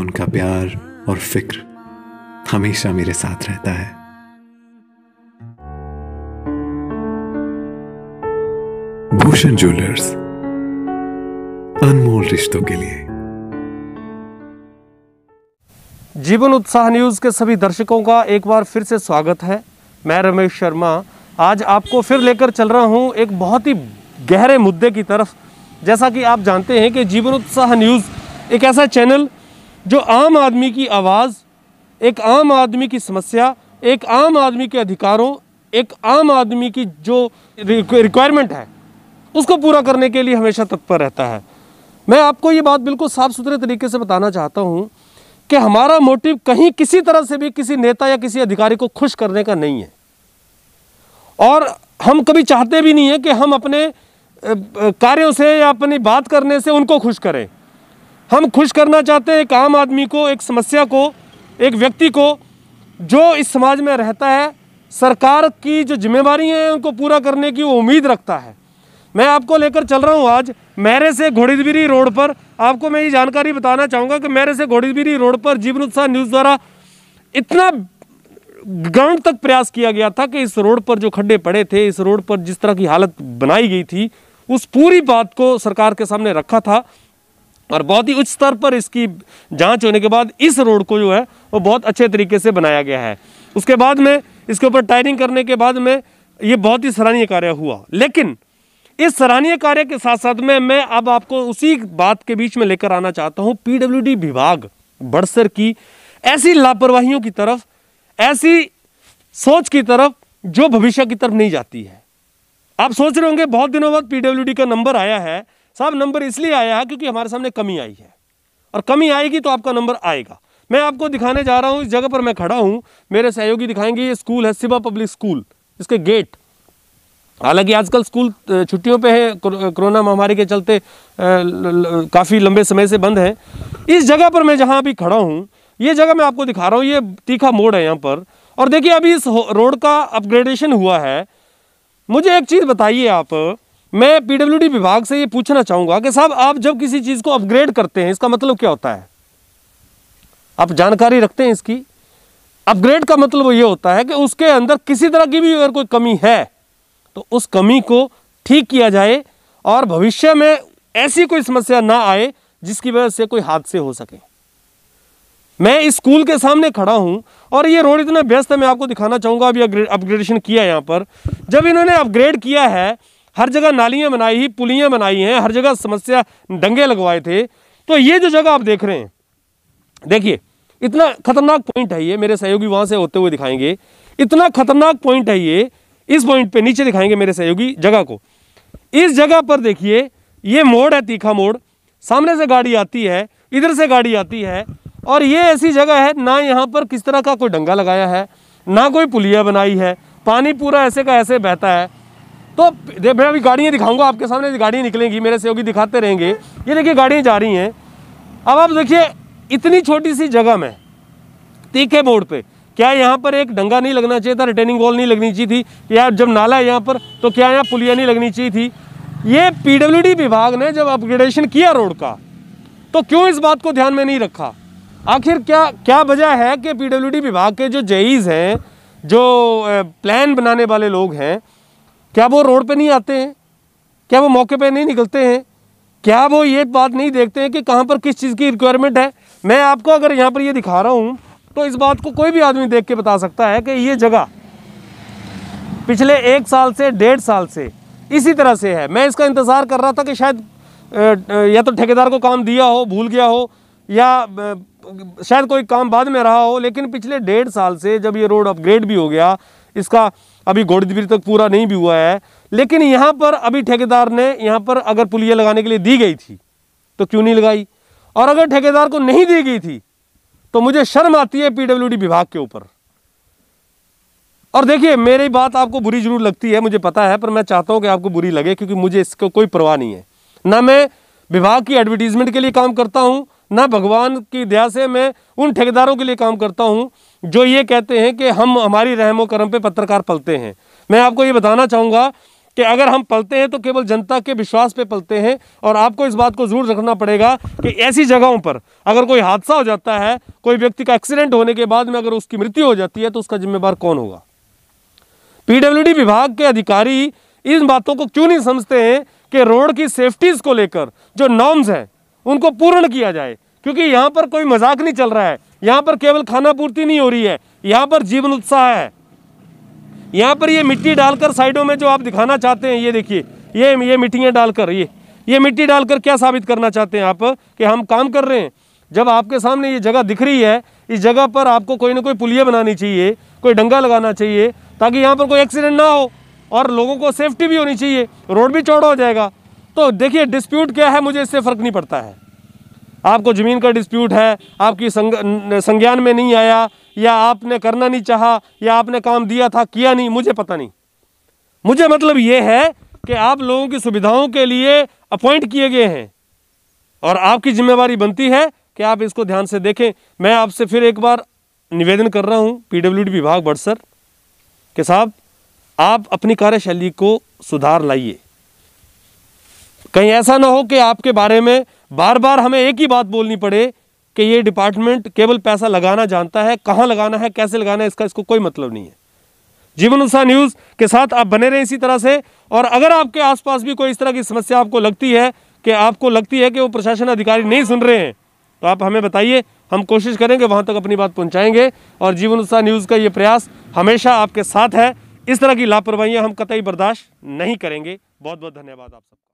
उनका प्यार और फिक्र हमेशा मेरे साथ रहता है भूषण ज्वेलर्स अनमोल रिश्तों के लिए जीवन उत्साह न्यूज के सभी दर्शकों का एक बार फिर से स्वागत है मैं रमेश शर्मा आज आपको फिर लेकर चल रहा हूं एक बहुत ही गहरे मुद्दे की तरफ जैसा कि आप जानते हैं कि जीवन उत्साह न्यूज़ एक ऐसा चैनल जो आम आदमी की आवाज़ एक आम आदमी की समस्या एक आम आदमी के अधिकारों एक आम आदमी की जो रिक्वायरमेंट है उसको पूरा करने के लिए हमेशा तत्पर रहता है मैं आपको ये बात बिल्कुल साफ सुथरे तरीके से बताना चाहता हूँ कि हमारा मोटिव कहीं किसी तरह से भी किसी नेता या किसी अधिकारी को खुश करने का नहीं है और हम कभी चाहते भी नहीं हैं कि हम अपने कार्यों से या अपनी बात करने से उनको खुश करें हम खुश करना चाहते हैं एक आम आदमी को एक समस्या को एक व्यक्ति को जो इस समाज में रहता है सरकार की जो जिम्मेवारी हैं उनको पूरा करने की वो उम्मीद रखता है मैं आपको लेकर चल रहा हूँ आज मेरे से घोड़ीदबिरी रोड पर आपको मैं ये जानकारी बताना चाहूँगा कि मेरे से घोड़ीदबिरी रोड पर जीवन उत्साह न्यूज़ द्वारा इतना ग्राउंड तक प्रयास किया गया था कि इस रोड पर जो खड्डे पड़े थे इस रोड पर जिस तरह की हालत बनाई गई थी उस पूरी बात को सरकार के सामने रखा था और बहुत ही उच्च स्तर पर इसकी जांच होने के बाद इस रोड को जो है वो बहुत अच्छे तरीके से बनाया गया है उसके बाद में इसके ऊपर टायरिंग करने के बाद में ये बहुत ही सराहनीय कार्य हुआ लेकिन इस सराहनीय कार्य के साथ साथ में मैं अब आपको उसी बात के बीच में लेकर आना चाहता हूँ पीडब्ल्यूडी विभाग बड़सर की ऐसी लापरवाहियों की तरफ ऐसी सोच की तरफ जो भविष्य की तरफ नहीं जाती है आप सोच रहे होंगे बहुत दिनों बाद पीडब्ल्यूडी का नंबर आया है साहब नंबर इसलिए आया है क्योंकि हमारे सामने कमी आई है और कमी आएगी तो आपका नंबर आएगा मैं आपको दिखाने जा रहा हूँ इस जगह पर मैं खड़ा हूँ मेरे सहयोगी दिखाएंगे ये स्कूल है सिबा पब्लिक स्कूल इसके गेट हालांकि आजकल स्कूल छुट्टियों पे है कोरोना महामारी के चलते काफ़ी लंबे समय से बंद है इस जगह पर मैं जहाँ अभी खड़ा हूँ ये जगह मैं आपको दिखा रहा हूँ ये तीखा मोड़ है यहाँ पर और देखिए अभी इस रोड का अपग्रेडेशन हुआ है मुझे एक चीज़ बताइए आप मैं पीडब्ल्यूडी विभाग से ये पूछना चाहूंगा कि साहब आप जब किसी चीज़ को अपग्रेड करते हैं इसका मतलब क्या होता है आप जानकारी रखते हैं इसकी अपग्रेड का मतलब ये होता है कि उसके अंदर किसी तरह की भी अगर कोई कमी है तो उस कमी को ठीक किया जाए और भविष्य में ऐसी कोई समस्या ना आए जिसकी वजह से कोई हादसे हो सके मैं इस स्कूल के सामने खड़ा हूं और ये रोड इतना व्यस्त है मैं आपको दिखाना चाहूंगा अभी अपग्रेडेशन किया है पर जब इन्होंने अपग्रेड किया है हर जगह नालियाँ बनाई ही पुलियाँ बनाई हैं हर जगह समस्या डंगे लगवाए थे तो ये जो जगह आप देख रहे हैं देखिए इतना खतरनाक पॉइंट है ये मेरे सहयोगी वहाँ से होते हुए दिखाएंगे इतना खतरनाक पॉइंट है ये इस पॉइंट पे नीचे दिखाएंगे मेरे सहयोगी जगह को इस जगह पर देखिए ये मोड़ है तीखा मोड़ सामने से गाड़ी आती है इधर से गाड़ी आती है और ये ऐसी जगह है ना यहाँ पर किस तरह का कोई डंगा लगाया है ना कोई पुलिया बनाई है पानी पूरा ऐसे का ऐसे बहता है तो देख मैं अभी गाड़ियाँ दिखाऊंगा आपके सामने गाड़ियाँ निकलेंगी मेरे सहयोगी दिखाते रहेंगे ये देखिए गाड़ियाँ जा रही हैं अब आप देखिए इतनी छोटी सी जगह में तीखे बोर्ड पे क्या यहाँ पर एक डंगा नहीं लगना चाहिए था रिटर्निंग वॉल नहीं लगनी चाहिए थी या जब नाला है यहाँ पर तो क्या यहाँ पुलिया नहीं लगनी चाहिए थी ये पीडब्ल्यूडी विभाग ने जब अपग्रेडेशन किया रोड का तो क्यों इस बात को ध्यान में नहीं रखा आखिर क्या क्या वजह है कि पीडब्ल्यूडी विभाग के जो जेईज हैं जो प्लान बनाने वाले लोग हैं क्या वो रोड पे नहीं आते हैं क्या वो मौके पे नहीं निकलते हैं क्या वो ये बात नहीं देखते हैं कि कहाँ पर किस चीज़ की रिक्वायरमेंट है मैं आपको अगर यहाँ पर ये दिखा रहा हूँ तो इस बात को कोई भी आदमी देख के बता सकता है कि ये जगह पिछले एक साल से डेढ़ साल से इसी तरह से है मैं इसका इंतज़ार कर रहा था कि शायद या तो ठेकेदार को काम दिया हो भूल गया हो या शायद कोई काम बाद में रहा हो लेकिन पिछले डेढ़ साल से जब ये रोड अपग्रेड भी हो गया इसका अभी घोड़ीदीपी तक पूरा नहीं भी हुआ है लेकिन यहाँ पर अभी ठेकेदार ने यहाँ पर अगर पुलिया लगाने के लिए दी गई थी तो क्यों नहीं लगाई और अगर ठेकेदार को नहीं दी गई थी तो मुझे शर्म आती है पीडब्ल्यूडी विभाग के ऊपर और देखिए मेरी बात आपको बुरी जरूर लगती है मुझे पता है पर मैं चाहता हूँ कि आपको बुरी लगे क्योंकि मुझे इसका कोई परवाह नहीं है ना मैं विभाग की एडवर्टीजमेंट के लिए काम करता हूँ ना भगवान की दया से मैं उन ठेकेदारों के लिए काम करता हूँ जो ये कहते हैं कि हम हमारी रहमो करम पे पत्रकार पलते हैं मैं आपको ये बताना चाहूँगा कि अगर हम पलते हैं तो केवल जनता के विश्वास पे पलते हैं और आपको इस बात को जरूर रखना पड़ेगा कि ऐसी जगहों पर अगर कोई हादसा हो जाता है कोई व्यक्ति का एक्सीडेंट होने के बाद में अगर उसकी मृत्यु हो जाती है तो उसका जिम्मेवार कौन होगा पीडब्ल्यूडी विभाग के अधिकारी इन बातों को क्यों नहीं समझते हैं कि रोड की सेफ्टीज़ को लेकर जो नॉर्म्स हैं उनको पूर्ण किया जाए क्योंकि यहाँ पर कोई मजाक नहीं चल रहा है यहाँ पर केवल खाना पूर्ति नहीं हो रही है यहाँ पर जीवन उत्साह है यहाँ पर ये मिट्टी डालकर साइडों में जो आप दिखाना चाहते हैं ये देखिए ये ये मिट्टियाँ डालकर ये ये मिट्टी डालकर क्या साबित करना चाहते हैं आप कि हम काम कर रहे हैं जब आपके सामने ये जगह दिख रही है इस जगह पर आपको कोई ना कोई पुलिया बनानी चाहिए कोई डंगा लगाना चाहिए ताकि यहाँ पर कोई एक्सीडेंट ना हो और लोगों को सेफ्टी भी होनी चाहिए रोड भी चौड़ा हो जाएगा तो देखिए डिस्प्यूट क्या है मुझे इससे फ़र्क नहीं पड़ता है आपको ज़मीन का डिस्प्यूट है आपकी संज्ञान में नहीं आया या आपने करना नहीं चाहा या आपने काम दिया था किया नहीं मुझे पता नहीं मुझे मतलब ये है कि आप लोगों की सुविधाओं के लिए अपॉइंट किए गए हैं और आपकी जिम्मेवारी बनती है कि आप इसको ध्यान से देखें मैं आपसे फिर एक बार निवेदन कर रहा हूँ पी विभाग बड़सर के साहब आप अपनी कार्यशैली को सुधार लाइए कहीं ऐसा ना हो कि आपके बारे में बार बार हमें एक ही बात बोलनी पड़े कि ये डिपार्टमेंट केवल पैसा लगाना जानता है कहाँ लगाना है कैसे लगाना है इसका इसको कोई मतलब नहीं है जीवन उत्साह न्यूज़ के साथ आप बने रहें इसी तरह से और अगर आपके आसपास भी कोई इस तरह की समस्या आपको लगती है कि आपको लगती है कि वो प्रशासन अधिकारी नहीं सुन रहे हैं तो आप हमें बताइए हम कोशिश करेंगे वहाँ तक अपनी बात पहुँचाएँगे और जीवन उत्साह न्यूज़ का ये प्रयास हमेशा आपके साथ है इस तरह की लापरवाहियाँ हम कतई बर्दाश्त नहीं करेंगे बहुत बहुत धन्यवाद आप सब